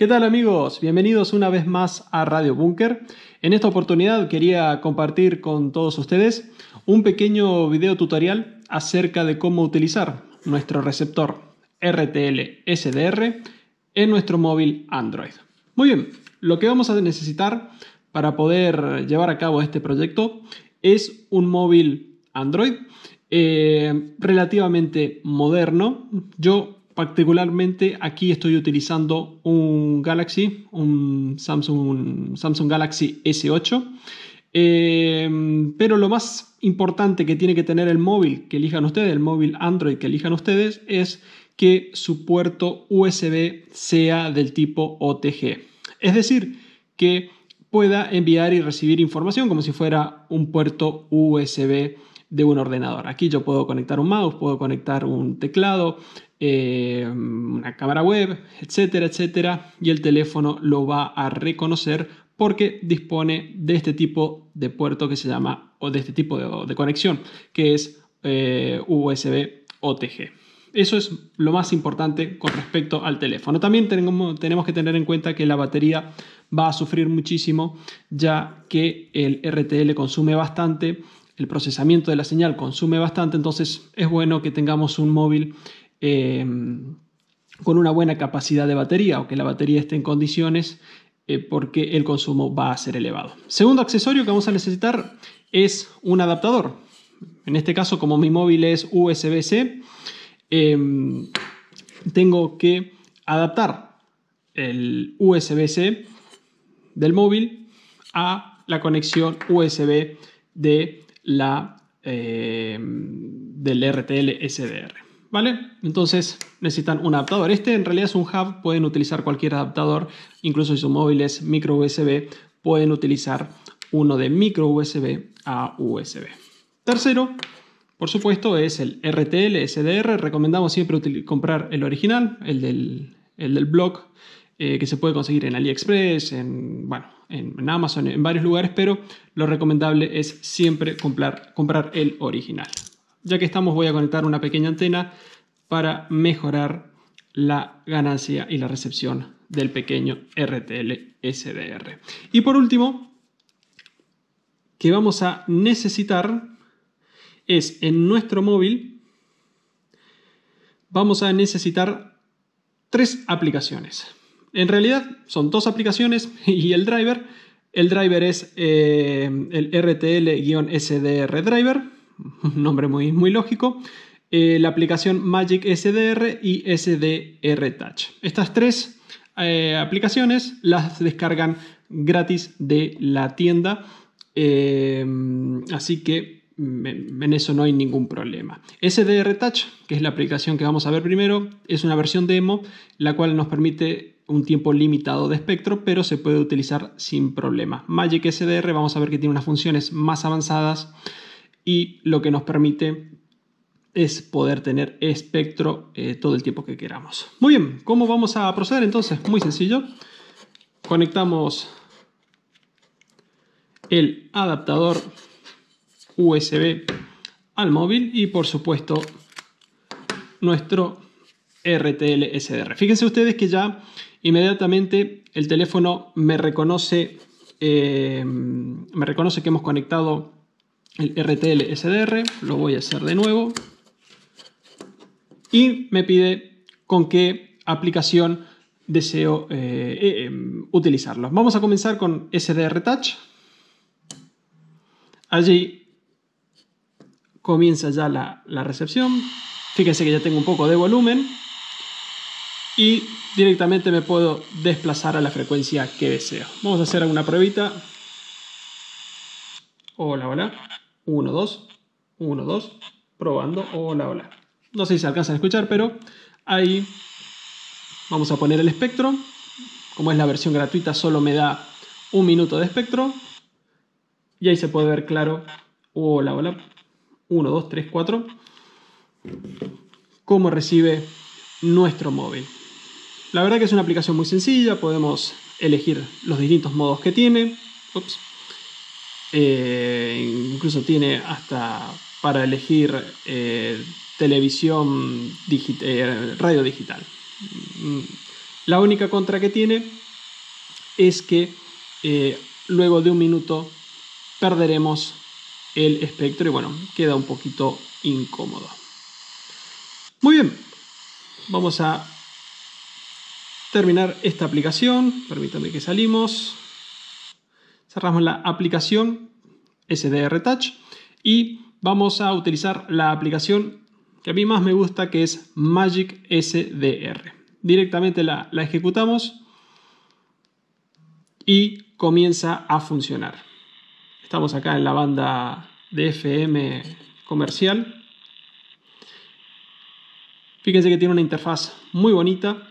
¿Qué tal amigos? Bienvenidos una vez más a Radio Bunker. En esta oportunidad quería compartir con todos ustedes un pequeño video tutorial acerca de cómo utilizar nuestro receptor RTL SDR en nuestro móvil Android. Muy bien, lo que vamos a necesitar para poder llevar a cabo este proyecto es un móvil Android eh, relativamente moderno. Yo particularmente aquí estoy utilizando un Galaxy, un Samsung, Samsung Galaxy S8. Em, pero lo más importante que tiene que tener el móvil que elijan ustedes, el móvil Android que elijan ustedes, es que su puerto USB sea del tipo OTG. Es decir, que pueda enviar y recibir información como si fuera un puerto USB de un ordenador. Aquí yo puedo conectar un mouse, puedo conectar un teclado, eh, una cámara web, etcétera, etcétera, y el teléfono lo va a reconocer porque dispone de este tipo de puerto que se llama, o de este tipo de, conexión, que es eh, USB OTG. Eso es lo más importante con respecto al teléfono. También tenemos, tenemos, que tener en cuenta que la batería va a sufrir muchísimo ya que el RTL consume bastante el procesamiento de la señal consume bastante, entonces es bueno que tengamos un móvil eh, con una buena capacidad de batería o que la batería esté en condiciones eh, porque el consumo va a ser elevado. Segundo accesorio que vamos a necesitar es un adaptador. En este caso, como mi móvil es USB-C, eh, tengo que adaptar el USB-C del móvil a la conexión USB de la eh, del RTL SDR. ¿Vale? Entonces necesitan un adaptador. Este en realidad es un hub, pueden utilizar cualquier adaptador, incluso si su móvil es micro USB, pueden utilizar uno de micro USB a USB. Tercero, por supuesto, es el RTL SDR. Recomendamos siempre comprar el original, el del, el del blog. Eh, que se puede conseguir en AliExpress, en, Amazon, en varios lugares, pero lo recomendable es siempre comprar, comprar el original. Ya que estamos voy a conectar una pequeña antena para mejorar la ganancia y la recepción del pequeño RTL SDR. Y por último, que vamos a necesitar es en nuestro móvil vamos a necesitar tres aplicaciones. En realidad son dos aplicaciones y el driver. El driver es eh, el RTL-SDR driver, un nombre muy, muy lógico. Eh, la aplicación Magic SDR y SDR Touch. Estas tres eh, aplicaciones las descargan gratis de la tienda. así que mm, en eso no hay ningún problema. SDR Touch, que es la aplicación que vamos a ver primero, es una versión demo, la cual nos permite un tiempo limitado de espectro, pero se puede utilizar sin problema. Magic SDR vamos a ver que tiene unas funciones más avanzadas y lo que nos permite es poder tener espectro eh, todo el tiempo que queramos. Muy bien, ¿cómo vamos a proceder entonces? Muy sencillo. Conectamos el adaptador USB al móvil y por supuesto nuestro RTL SDR. Fíjense ustedes que ya inmediatamente el teléfono me reconoce, eh, me reconoce que hemos conectado el RTL SDR. Lo voy a hacer de nuevo. Y me pide con qué aplicación deseo eh, eh, em, utilizarlo. Vamos a comenzar con SDR Touch. Allí comienza ya la, la recepción. Fíjense que ya tengo un poco de volumen y directamente me puedo desplazar a la frecuencia que deseo. Vamos a hacer una pruebita. Hola, hola. Uno, 2, Uno, dos. Probando. Hola, hola. No sé si se alcanza a escuchar, pero ahí vamos a poner el espectro. Como es la versión gratuita, solo me da un minuto de espectro. Y ahí se puede ver claro. Hola, hola. 1, 2, tres, 4. Cómo recibe nuestro móvil. La verdad que es una aplicación muy sencilla, podemos elegir los distintos modos que tiene. Eh, incluso tiene hasta para elegir eh, televisión, eh, radio digital. Mm. La única contra que tiene es que luego de un minuto perderemos el espectro y bueno, queda un poquito incómodo. Muy bien, vamos a terminar esta aplicación. permítanme que salimos. Cerramos la aplicación SDR Touch y vamos a utilizar la aplicación que a mí más me gusta que es Magic SDR. Directamente la, la ejecutamos y comienza a funcionar. Estamos acá en la banda de FM comercial. Fíjense que tiene una interfaz muy bonita,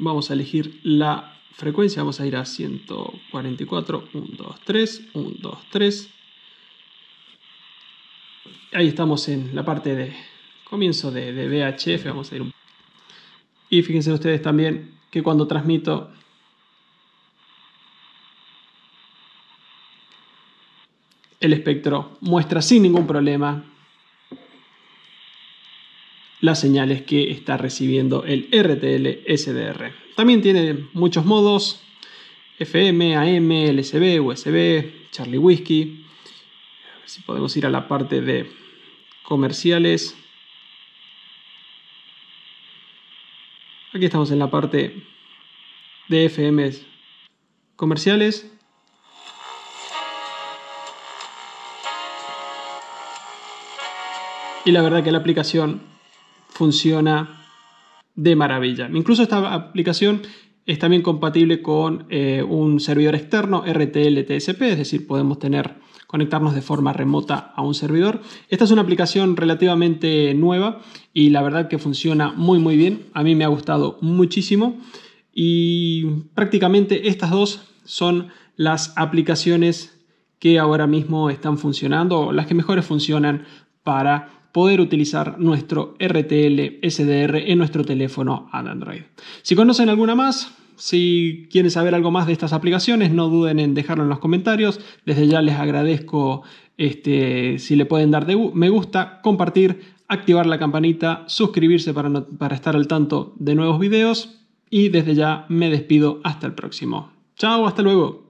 vamos a elegir la frecuencia, vamos a ir a 144, 1, 2, 3, 1, 2, 3. Ahí estamos en la parte de comienzo de, VHF, vamos a ir un... Y fíjense ustedes también que cuando transmito el espectro muestra sin ningún problema las señales que está recibiendo el RTL SDR. También tiene muchos modos, FM, AM, LSB, USB, Charlie Whiskey. Si podemos ir a la parte de comerciales. Aquí estamos en la parte de FM comerciales. Y la verdad que la aplicación funciona de maravilla. Incluso esta aplicación es también compatible con eh, un servidor externo RTL-TSP, es decir, podemos tener, conectarnos de forma remota a un servidor. Esta es una aplicación relativamente nueva y la verdad que funciona muy muy bien. A mí me ha gustado muchísimo y prácticamente estas dos son las aplicaciones que ahora mismo están funcionando, las que mejores funcionan para poder utilizar nuestro RTL SDR en nuestro teléfono Android. Si conocen alguna más, si quieren saber algo más de estas aplicaciones, no duden en dejarlo en los comentarios. Desde ya les agradezco este, si le pueden dar de me gusta, compartir, activar la campanita, suscribirse para, para estar al tanto de nuevos videos. Y desde ya me despido hasta el próximo. Chao, hasta luego.